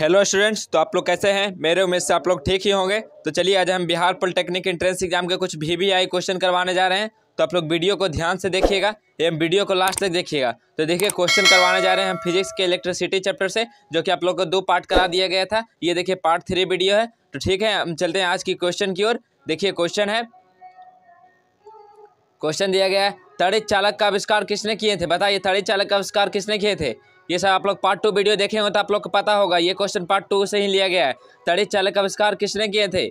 hello students तो आप लोग कैसे हैं मेरे उम्मीद से आप लोग ठीक ही होंगे तो चलिए आज हम बिहार पॉलिटेक्निक एंट्रेंस एग्जाम के कुछ भी भी आई क्वेश्चन करवाने जा रहे हैं तो आप लोग वीडियो को ध्यान से देखिएगा एवं वीडियो को लास्ट तक देखिएगा तो देखिए क्वेश्चन करवाने जा रहे हैं हम फिजिक्स के इलेक्ट्रिसिटी चैप्टर से जो कि आप लोग को दो पार्ट करा दिया गया था ये देखिए पार्ट थ्री वीडियो है तो ठीक है हम चलते हैं आज की क्वेश्चन की ओर देखिए क्वेश्चन है क्वेश्चन दिया गया है तड़ित चालक का आविष्कार किसने किए थे बताइए तड़ित चालक का आविष्कार किसने किए थे ये सब आप लोग पार्ट टू वीडियो देखे हो तो आप लोग को पता होगा ये क्वेश्चन पार्ट टू से ही लिया गया है तड़ित चालक आविष्कार किसने किए थे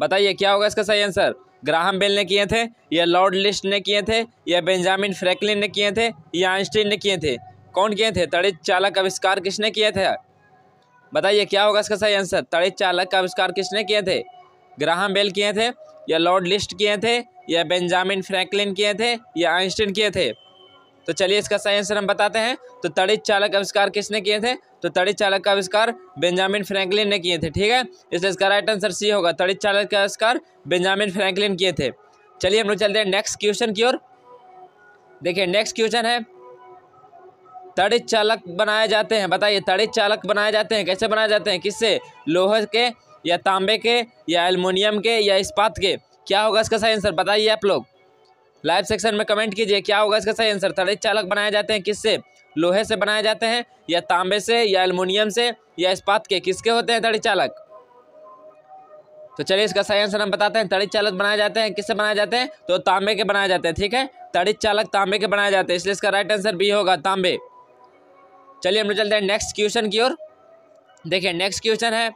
बताइए क्या होगा इसका सही आंसर ग्राहम बेल ने किए थे या लॉर्ड लिस्ट ने किए थे या बेंजामिन फ्रैंकलिन ने किए थे या आइंस्टीन ने किए थे कौन किए थे तड़ित चालक आविष्कार किसने किए थे बताइए क्या होगा इसका सही आंसर तड़ित चालक का आविष्कार किसने किए थे ग्राहम बेल किए थे या लॉर्ड लिस्ट किए थे या बेंजामिन फ्रैंकलिन किए थे या आइंस्टीन किए थे तो चलिए इसका सही आंसर हम बताते हैं तो तड़ित चालक आविष्कार किसने किए थे तो तड़ित चालक का आविष्कार बेंजामिन फ्रैंकलिन ने किए थे ठीक है इसलिए इसका राइट आंसर सी होगा तड़ित चालक का आविष्कार बेंजामिन फ्रैंकलिन किए थे चलिए हम लोग चलते हैं नेक्स्ट क्वेश्चन की ओर देखिए नेक्स्ट क्वेश्चन है तड़ित चालक बनाए जाते हैं बताइए तड़ित चालक बनाए जाते हैं कैसे बनाए जाते हैं किससे लोहे के या तांबे के या एलमिनियम के या इस्पात के क्या होगा इसका सही आंसर बताइए आप लोग लाइव सेक्शन में कमेंट कीजिए क्या होगा इसका सही आंसर थड़े चालक बनाए जाते हैं किससे लोहे से बनाए जाते हैं या तांबे से या अल्मोनियम से या इस्पात के किसके होते हैं तड़ी चालक तो चलिए इसका सही आंसर हम बताते हैं तड़ित चालक बनाए जाते हैं किससे बनाए जाते हैं तो तांबे के बनाए जाते हैं ठीक है तड़ित चालक तांबे के बनाए जाते हैं इसलिए इसका राइट आंसर बी होगा तांबे चलिए हम लोग चलते हैं नेक्स्ट क्वेश्चन की ओर देखिए नेक्स्ट क्वेश्चन है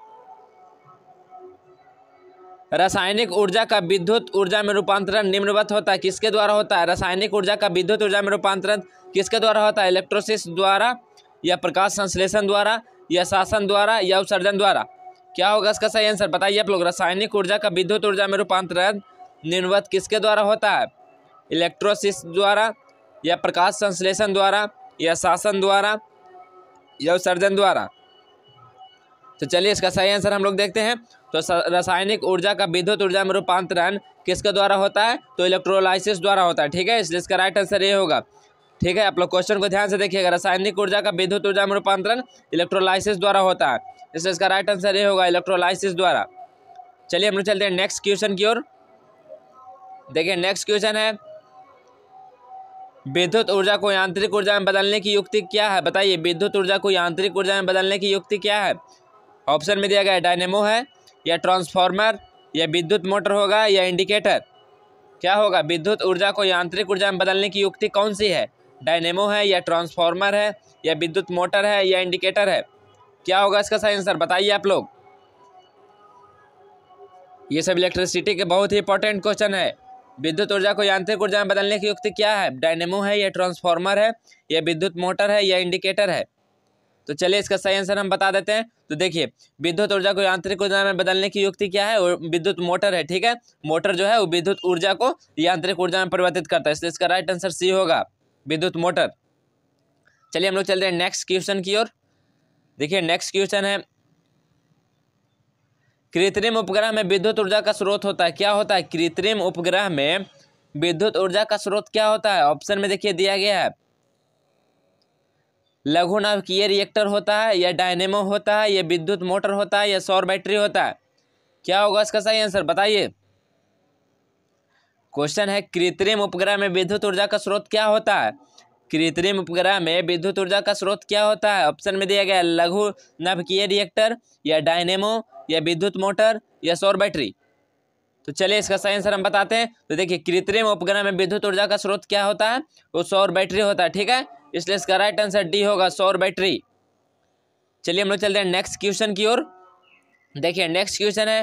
रासायनिक ऊर्जा का विद्युत ऊर्जा में रूपांतरण निम्नवत होता है किसके द्वारा होता है रासायनिक ऊर्जा का विद्युत ऊर्जा में रूपांतरण किसके द्वारा होता है इलेक्ट्रोसिस द्वारा या प्रकाश संश्लेषण द्वारा या शासन द्वारा या उत्सर्जन द्वारा क्या होगा इसका सही आंसर बताइए आप लोग रासायनिक ऊर्जा का विद्युत ऊर्जा में रूपांतरण निर्वत किसके द्वारा होता है इलेक्ट्रोसिस द्वारा या प्रकाश संश्लेषण द्वारा या शासन द्वारा या उत्सर्जन द्वारा तो चलिए इसका सही आंसर हम लोग देखते हैं तो रासायनिक ऊर्जा का विद्युत ऊर्जा में रूपांतरण किसके द्वारा होता है तो इलेक्ट्रोलाइसिस द्वारा होता है ठीक है इसलिए इसका राइट आंसर ये होगा ठीक है आप लोग क्वेश्चन को ध्यान से देखिएगा रासायनिक ऊर्जा का विद्युत ऊर्जा में रूपांतरण इलेक्ट्रोलाइसिस द्वारा होता है इसलिए इसका राइट आंसर ये होगा इलेक्ट्रोलाइसिस द्वारा चलिए हम लोग चलते हैं नेक्स्ट क्वेश्चन की ओर देखिए नेक्स्ट क्वेश्चन है विद्युत ऊर्जा को यांत्रिक ऊर्जा में बदलने की युक्ति क्या है बताइए विद्युत ऊर्जा को यांत्रिक ऊर्जा में बदलने की युक्ति क्या है ऑप्शन में दिया गया है डायनेमो है या ट्रांसफार्मर या विद्युत मोटर होगा या इंडिकेटर क्या होगा विद्युत ऊर्जा को यांत्रिक ऊर्जा में बदलने की युक्ति कौन सी है डायनेमो है या ट्रांसफार्मर है या विद्युत मोटर है या इंडिकेटर है क्या होगा इसका सही आंसर बताइए आप लोग ये सब इलेक्ट्रिसिटी के बहुत ही इंपॉर्टेंट क्वेश्चन है विद्युत ऊर्जा को यांत्रिक ऊर्जा में बदलने की युक्ति क्या है डायनेमो है या ट्रांसफार्मर है या विद्युत मोटर है या इंडिकेटर है तो चलिए इसका सही आंसर हम बता देते हैं तो देखिए विद्युत ऊर्जा को यांत्रिक ऊर्जा में बदलने की युक्ति क्या है विद्युत मोटर है ठीक है मोटर जो है वो विद्युत ऊर्जा को यांत्रिक ऊर्जा में परिवर्तित करता है इसलिए इसका राइट आंसर सी होगा विद्युत मोटर चलिए हम लोग चलते हैं नेक्स्ट क्वेश्चन की ओर देखिए नेक्स्ट क्वेश्चन है कृत्रिम उपग्रह में विद्युत ऊर्जा का स्रोत होता है क्या होता है कृत्रिम उपग्रह में विद्युत ऊर्जा का स्रोत क्या होता है ऑप्शन में देखिए दिया गया है लघु लघुनाभिकीय रिएक्टर होता है या डायनेमो होता है या विद्युत मोटर होता है या सौर बैटरी होता है क्या होगा इसका सही आंसर बताइए क्वेश्चन है कृत्रिम उपग्रह में विद्युत ऊर्जा का स्रोत क्या होता है कृत्रिम उपग्रह में विद्युत ऊर्जा का स्रोत क्या होता है ऑप्शन में दिया गया लघु नवकीय रिएक्टर या डायनेमो या विद्युत मोटर या सौर बैटरी तो चलिए इसका सही आंसर हम बताते हैं तो देखिए कृत्रिम उपग्रह में विद्युत ऊर्जा का स्रोत क्या होता है वो सौर बैटरी होता है ठीक है इसलिए इसका राइट आंसर डी होगा सौर बैटरी चलिए हम लोग चलते हैं नेक्स्ट क्वेश्चन की ओर देखिए नेक्स्ट क्वेश्चन है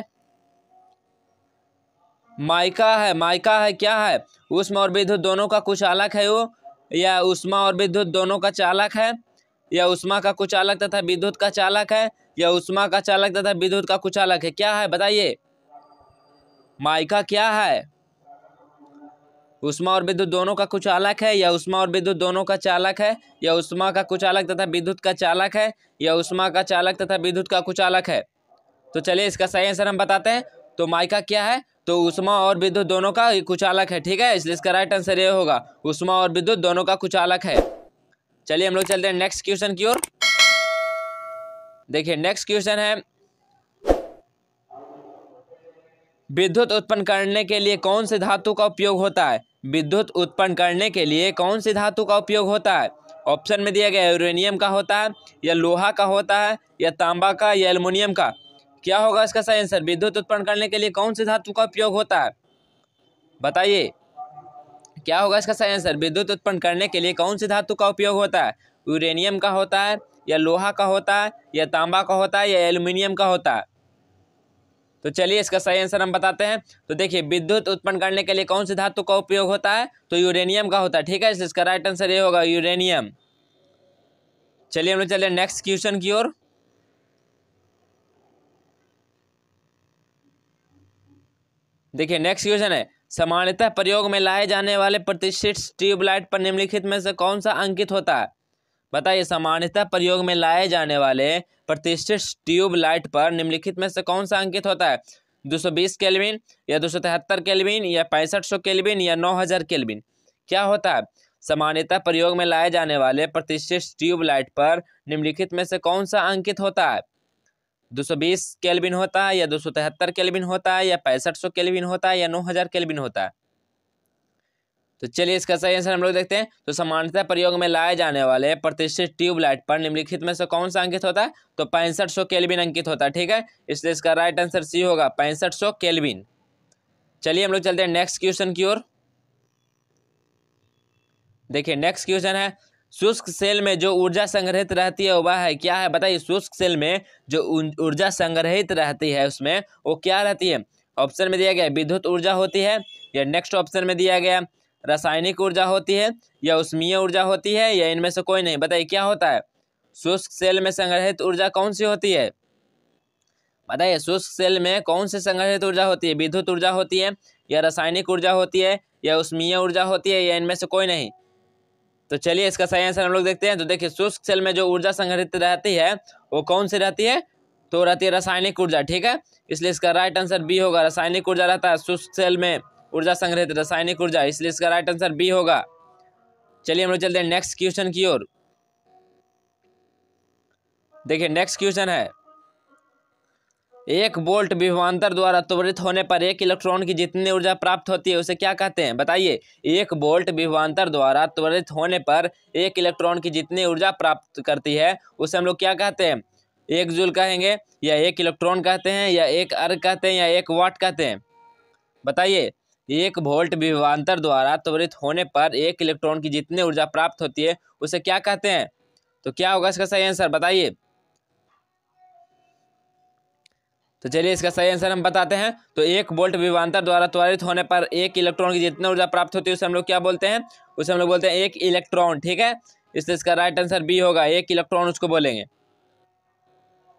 माइका है माइका है क्या है उष्मा और विद्युत दोनों का कुछ अलग है वो या उष्मा और विद्युत दोनों का चालक है या उष्मा का कुछ अलग तथा विद्युत का चालक है या उष्मा का चालक तथा विद्युत का कुछ अलग है क्या है बताइए माइका क्या है उष्मा और विद्युत दोनों का कुछ अलग है या उष्मा और विद्युत दोनों का चालक है या उष्मा का कुछ अलग तथा विद्युत का चालक है या उष्मा का चालक तथा विद्युत का कुछ अलग है तो चलिए इसका सही आंसर हम बताते हैं तो माइका क्या है तो उष्मा और विद्युत दोनों का कुछ अलग है ठीक है इसलिए इसका राइट आंसर ये होगा उष्मा और विद्युत दोनों का कुछ अलग है चलिए हम लोग चलते हैं नेक्स्ट क्वेश्चन की ओर देखिए नेक्स्ट क्वेश्चन है विद्युत उत्पन्न करने के लिए कौन से धातु का उपयोग होता है विद्युत उत्पन्न करने के लिए कौन से धातु का उपयोग होता है ऑप्शन में दिया गया यूरेनियम का होता है या लोहा का होता है या तांबा का या एलमोनियम का क्या होगा इसका सही आंसर विद्युत उत्पन्न करने के लिए कौन से धातु का उपयोग होता है बताइए क्या होगा इसका सही आंसर विद्युत उत्पन्न करने के लिए कौन से धातु का उपयोग होता है यूरेनियम का होता है या लोहा का होता है या तांबा का होता है या एल्यूमिनियम का होता है तो चलिए इसका सही आंसर हम बताते हैं तो देखिए विद्युत उत्पन्न करने के लिए कौन से धातु का उपयोग होता है तो यूरेनियम का होता है ठीक है इसका राइट आंसर ये होगा यूरेनियम चलिए हम लोग चले नेक्स्ट क्वेश्चन की ओर देखिए नेक्स्ट क्वेश्चन है सामान्यतः प्रयोग में लाए जाने वाले प्रतिष्ठित ट्यूबलाइट पर निम्नलिखित में से कौन सा अंकित होता है बताइए सामान्यतः प्रयोग में लाए जाने वाले प्रतिष्ठित ट्यूब लाइट पर निम्नलिखित में से कौन सा अंकित होता है 220 केल्विन या 273 केल्विन या पैंसठ सौ केल्विन या 9000 केल्विन क्या होता है सामान्यतः प्रयोग में लाए जाने वाले प्रतिष्ठित ट्यूब लाइट पर निम्नलिखित में से कौन सा अंकित होता है 220 केल्विन होता है या 273 केल्विन होता है या पैंसठ सौ केल्विन होता है या 9000 केल्विन होता है तो चलिए इसका सही आंसर हम लोग देखते हैं तो समानता प्रयोग में लाए जाने वाले प्रतिष्ठित ट्यूबलाइट पर निम्नलिखित में से कौन सा अंकित होता है तो पैंसठ सौ केलबिन अंकित होता है ठीक है इसलिए इसका राइट आंसर सी होगा पैंसठ सौ केलबिन चलिए हम लोग चलते हैं नेक्स्ट क्वेश्चन की ओर देखिए नेक्स्ट क्वेश्चन है शुष्क सेल में जो ऊर्जा संग्रहित रहती है वह है क्या है बताइए शुष्क सेल में जो ऊर्जा संग्रहित रहती है उसमें वो क्या रहती है ऑप्शन में दिया गया विद्युत ऊर्जा होती है या नेक्स्ट ऑप्शन में दिया गया रासायनिक ऊर्जा होती है या उष्मीय ऊर्जा होती है या इनमें से कोई नहीं बताइए क्या होता है शुष्क सेल में संग्रहित ऊर्जा कौन सी होती है बताइए शुष्क सेल में कौन सी संग्रहित ऊर्जा होती है विद्युत ऊर्जा होती है या रासायनिक ऊर्जा होती है या उष्मीय ऊर्जा होती है या इनमें से कोई नहीं तो चलिए इसका सही आंसर हम लोग देखते हैं तो देखिए शुष्क सेल में जो ऊर्जा संग्रहित रहती है वो कौन सी रहती है तो रहती है रासायनिक ऊर्जा ठीक है इसलिए इसका राइट आंसर बी होगा रासायनिक ऊर्जा रहता है शुष्क सेल में ऊर्जा संग्रहित रासायनिक ऊर्जा इसलिए इसका राइट आंसर बी होगा चलिए हम लोग चलते हैं नेक्स्ट क्वेश्चन की ओर देखिए नेक्स्ट क्वेश्चन है एक बोल्ट विभवान्तर द्वारा त्वरित होने पर एक इलेक्ट्रॉन की जितनी ऊर्जा प्राप्त होती है उसे क्या कहते हैं बताइए एक बोल्ट विभवान्तर द्वारा त्वरित होने पर एक इलेक्ट्रॉन की जितनी ऊर्जा प्राप्त करती है उसे हम लोग क्या कहते हैं एक जूल कहेंगे या एक इलेक्ट्रॉन कहते हैं या एक अर्ग कहते हैं या एक वाट कहते हैं बताइए एक वोल्ट विभवान्तर द्वारा त्वरित होने पर एक इलेक्ट्रॉन की जितनी ऊर्जा प्राप्त होती है उसे क्या कहते हैं तो क्या होगा इसका सही आंसर बताइए तो चलिए इसका सही आंसर हम बताते हैं तो एक वोल्ट विभवान्तर द्वारा त्वरित होने पर एक इलेक्ट्रॉन की जितनी ऊर्जा प्राप्त होती है उसे हम लोग क्या बोलते हैं उसे हम लोग बोलते हैं एक इलेक्ट्रॉन ठीक है इसलिए इसका राइट आंसर बी होगा एक इलेक्ट्रॉन उसको बोलेंगे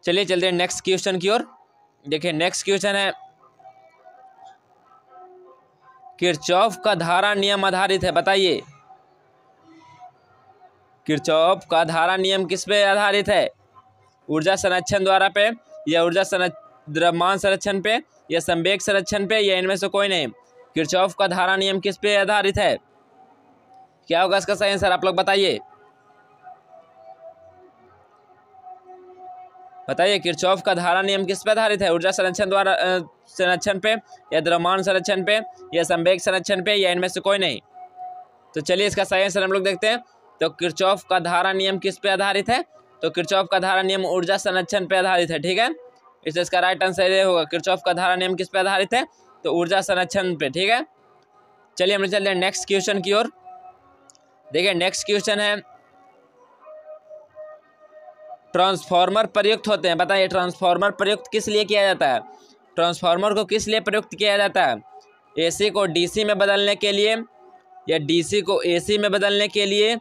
चलिए चलते हैं नेक्स्ट क्वेश्चन की ओर देखिए नेक्स्ट क्वेश्चन है किरचौफ का धारा नियम आधारित है बताइए किरचौफ का धारा नियम किस पे आधारित है ऊर्जा संरक्षण द्वारा पे या ऊर्जा द्रव्यमान संरक्षण पे या संवेग संरक्षण पे या इनमें से कोई नहीं किरचौफ का धारा नियम किस पे आधारित है क्या होगा इसका सही आंसर आप लोग बताइए बताइए किरचौफ का धारा नियम किस पर आधारित है ऊर्जा संरक्षण द्वारा संरक्षण पे या द्रव्यमान संरक्षण पे या संवेग संरक्षण पे या इनमें से कोई नहीं तो चलिए इसका सही आंसर हम लोग देखते हैं तो किरचौफ का धारा नियम किस पे आधारित है तो किरचौफ का धारा नियम ऊर्जा संरक्षण पे आधारित है ठीक है इसलिए इसका राइट आंसर ये होगा किरचौफ का धारा नियम किस पे आधारित है तो ऊर्जा संरक्षण पे ठीक है चलिए हम लोग चलते हैं नेक्स्ट क्वेश्चन की ओर देखिए नेक्स्ट क्वेश्चन है ट्रांसफार्मर प्रयुक्त होते हैं बताइए ट्रांसफार्मर प्रयुक्त किस लिए किया जाता है ट्रांसफार्मर को किस लिए प्रयुक्त किया जाता है एसी को डीसी में बदलने के लिए या डीसी को एसी में बदलने के लिए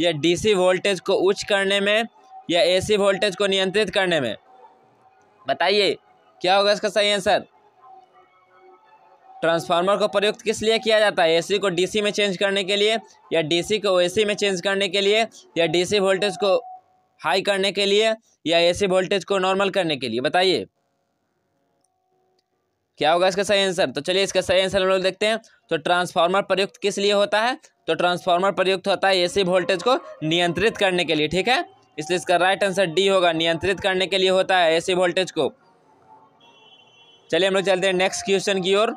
या डीसी वोल्टेज को उच्च करने में या एसी वोल्टेज को नियंत्रित करने में बताइए क्या होगा इसका सही आंसर ट्रांसफार्मर को प्रयुक्त किस लिए किया जाता है एसी को डीसी में चेंज करने के लिए या डीसी को एसी में चेंज करने के लिए या डीसी वोल्टेज को हाई करने के लिए या एसी वोल्टेज को नॉर्मल करने के लिए बताइए क्या होगा इसका सही आंसर तो चलिए इसका सही आंसर हम लोग देखते हैं तो ट्रांसफार्मर प्रयुक्त किस लिए होता है तो ट्रांसफार्मर प्रयुक्त होता है एसी वोल्टेज को नियंत्रित करने के लिए ठीक है इसलिए इसका राइट आंसर डी होगा नियंत्रित करने के लिए होता है एसी वोल्टेज को चलिए हम लोग चलते हैं नेक्स्ट क्वेश्चन की ओर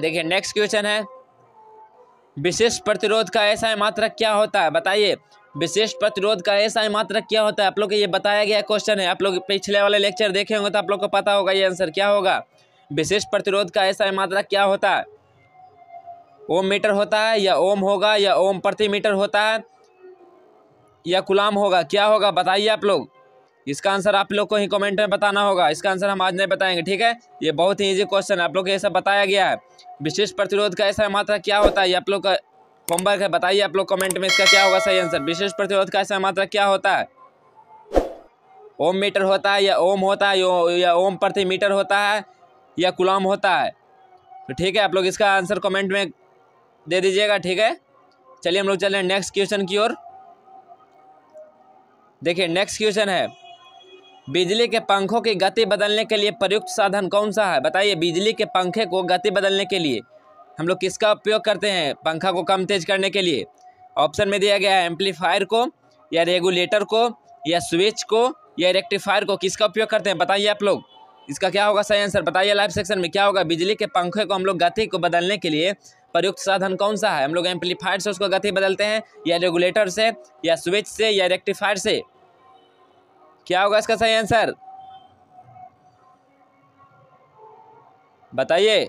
देखिए नेक्स्ट क्वेश्चन है विशिष्ट प्रतिरोध का ऐसा मात्रक क्या होता है बताइए विशिष्ट प्रतिरोध का ही मात्र क्या होता है आप लोग को ये बताया गया क्वेश्चन है आप लोग पिछले वाले लेक्चर देखे होंगे तो आप लोग को पता होगा ये आंसर क्या होगा विशिष्ट प्रतिरोध का ही मात्रा क्या होता है ओम मीटर होता है या ओम होगा या ओम प्रति मीटर होता है या गुलाम होगा क्या होगा बताइए आप लोग इसका आंसर आप लोग को ही कमेंट में बताना होगा इसका आंसर हम आज नहीं बताएंगे ठीक है ये बहुत ही इजी क्वेश्चन है आप लोग को ऐसा बताया गया है विशेष प्रतिरोध का ऐसा मात्रा क्या होता है ये आप लोग का होमवर्क है बताइए आप लोग कमेंट में इसका क्या होगा सही आंसर विशेष प्रतिरोध का ऐसा मात्रा क्या होता है ओम मीटर होता है या ओम होता है या ओम प्रति मीटर होता है या गुलाम होता है तो ठीक है आप लोग इसका आंसर कमेंट में दे दीजिएगा ठीक है चलिए हम लोग चल रहे हैं नेक्स्ट क्वेश्चन की ओर देखिए नेक्स्ट क्वेश्चन है बिजली के पंखों की गति बदलने के लिए प्रयुक्त साधन कौन सा है बताइए बिजली के पंखे को गति बदलने के लिए हम लोग किसका उपयोग करते हैं पंखा को कम तेज करने के लिए ऑप्शन में दिया गया है एम्पलीफायर को या रेगुलेटर को या स्विच को या रेक्टिफायर को किसका उपयोग करते हैं बताइए आप लोग इसका क्या होगा सही आंसर बताइए लाइव सेक्शन में क्या होगा बिजली के पंखे को हम लोग गति को बदलने के लिए प्रयुक्त साधन कौन सा है हम लोग एम्पलीफायर से उसको गति बदलते हैं या रेगुलेटर से या स्विच से या रेक्टिफायर से क्या होगा इसका सही आंसर बताइए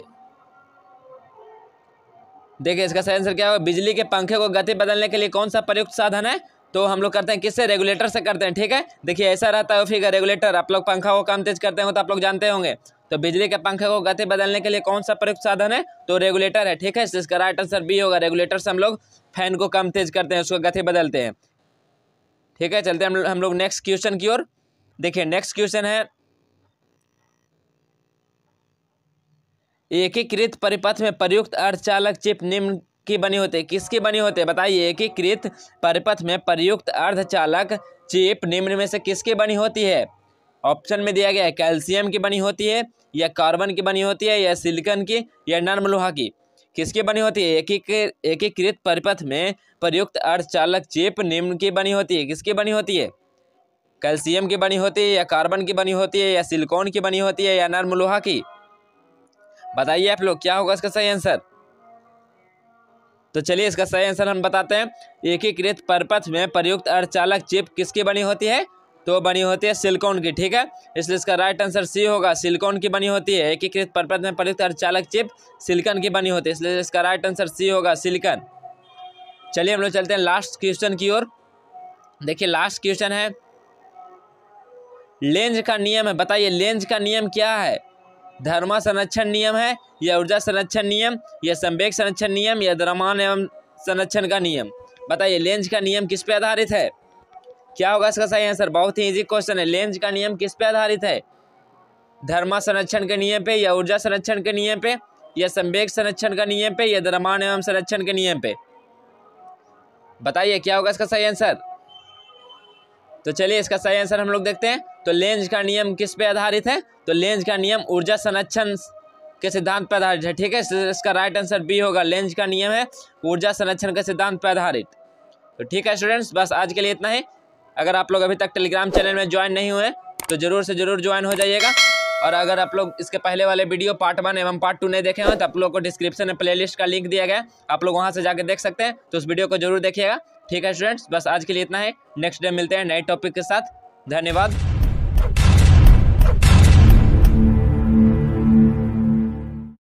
देखिए इसका सही आंसर क्या होगा बिजली के पंखे को गति बदलने के लिए कौन सा प्रयुक्त साधन है तो हम लोग करते हैं किससे रेगुलेटर से करते हैं ठीक है देखिए ऐसा रहता है फिगर रेगुलेटर आप लोग पंखा को कम तेज करते हो तो आप लोग जानते होंगे तो बिजली के पंखे को गति बदलने के लिए कौन सा प्रयुक्त साधन है तो रेगुलेटर है ठीक है इसका राइट आंसर बी होगा रेगुलेटर से हम लोग फैन को कम तेज करते हैं उसको गति बदलते हैं ठीक है चलते हैं हम लोग नेक्स्ट क्वेश्चन की ओर देखिए नेक्स्ट क्वेश्चन है एकीकृत परिपथ में प्रयुक्त अर्धचालक चिप निम्न की बनी होती है किसकी बनी होती है बताइए एकीकृत परिपथ में प्रयुक्त अर्धचालक चिप निम्न में से किसकी बनी होती है ऑप्शन में दिया गया है कैल्शियम की बनी होती है या कार्बन की बनी होती है या सिलिकन की या नर्म लोहा की किसकी बनी होती है एकीकृत परिपथ में प्रयुक्त अर्धचालक चिप निम्न की बनी होती है किसकी बनी होती है कैल्शियम की बनी होती है या कार्बन की बनी होती है या सिलिकॉन की बनी होती है या नर्म लोहा की बताइए आप लोग क्या होगा इसका सही आंसर तो चलिए इसका सही आंसर हम बताते हैं एकीकृत परपथ में प्रयुक्त अर्धचालक चिप किसकी बनी होती है तो बनी होती है सिलिकॉन की ठीक है इसलिए इसका राइट आंसर सी होगा सिलिकॉन की बनी होती है एकीकृत परपथ में प्रयुक्त अर्धचालक चिप सिलिकॉन की बनी होती है इसलिए इसका राइट आंसर सी होगा सिलिकॉन चलिए हम लोग चलते हैं लास्ट क्वेश्चन की ओर देखिए लास्ट क्वेश्चन है लेंज का नियम है बताइए लेंज का नियम क्या है धर्मा संरक्षण नियम है या ऊर्जा संरक्षण नियम या संवेग संरक्षण नियम या द्रमान एवं संरक्षण का नियम बताइए लेंज का नियम किस पे आधारित है क्या होगा इसका सही आंसर बहुत ही इजी क्वेश्चन है लेंज का नियम किस पे आधारित है धर्मा संरक्षण के नियम पे या ऊर्जा संरक्षण के नियम पे या संवेग संरक्षण का नियम पे या द्रमान एवं संरक्षण के नियम पे बताइए क्या होगा इसका सही आंसर तो चलिए इसका सही आंसर हम लोग देखते हैं तो लेंज का नियम किस पे आधारित है तो लेंज का नियम ऊर्जा संरक्षण के सिद्धांत पर आधारित है ठीक है इसका राइट आंसर बी होगा लेंज का नियम है ऊर्जा संरक्षण के सिद्धांत पर आधारित तो ठीक है स्टूडेंट्स बस आज के लिए इतना ही अगर आप लोग अभी तक टेलीग्राम चैनल में ज्वाइन नहीं हुए तो ज़रूर से ज़रूर ज्वाइन हो जाइएगा और अगर आप लोग इसके पहले वाले वीडियो पार्ट वन एवं पार्ट टू नहीं देखे हो तो आप लोग को डिस्क्रिप्शन में प्लेलिस्ट का लिंक दिया गया आप लोग वहाँ से जाके देख सकते हैं तो उस वीडियो को जरूर देखिएगा ठीक है स्टूडेंट्स बस आज के लिए इतना है नेक्स्ट डे मिलते हैं नए टॉपिक के साथ धन्यवाद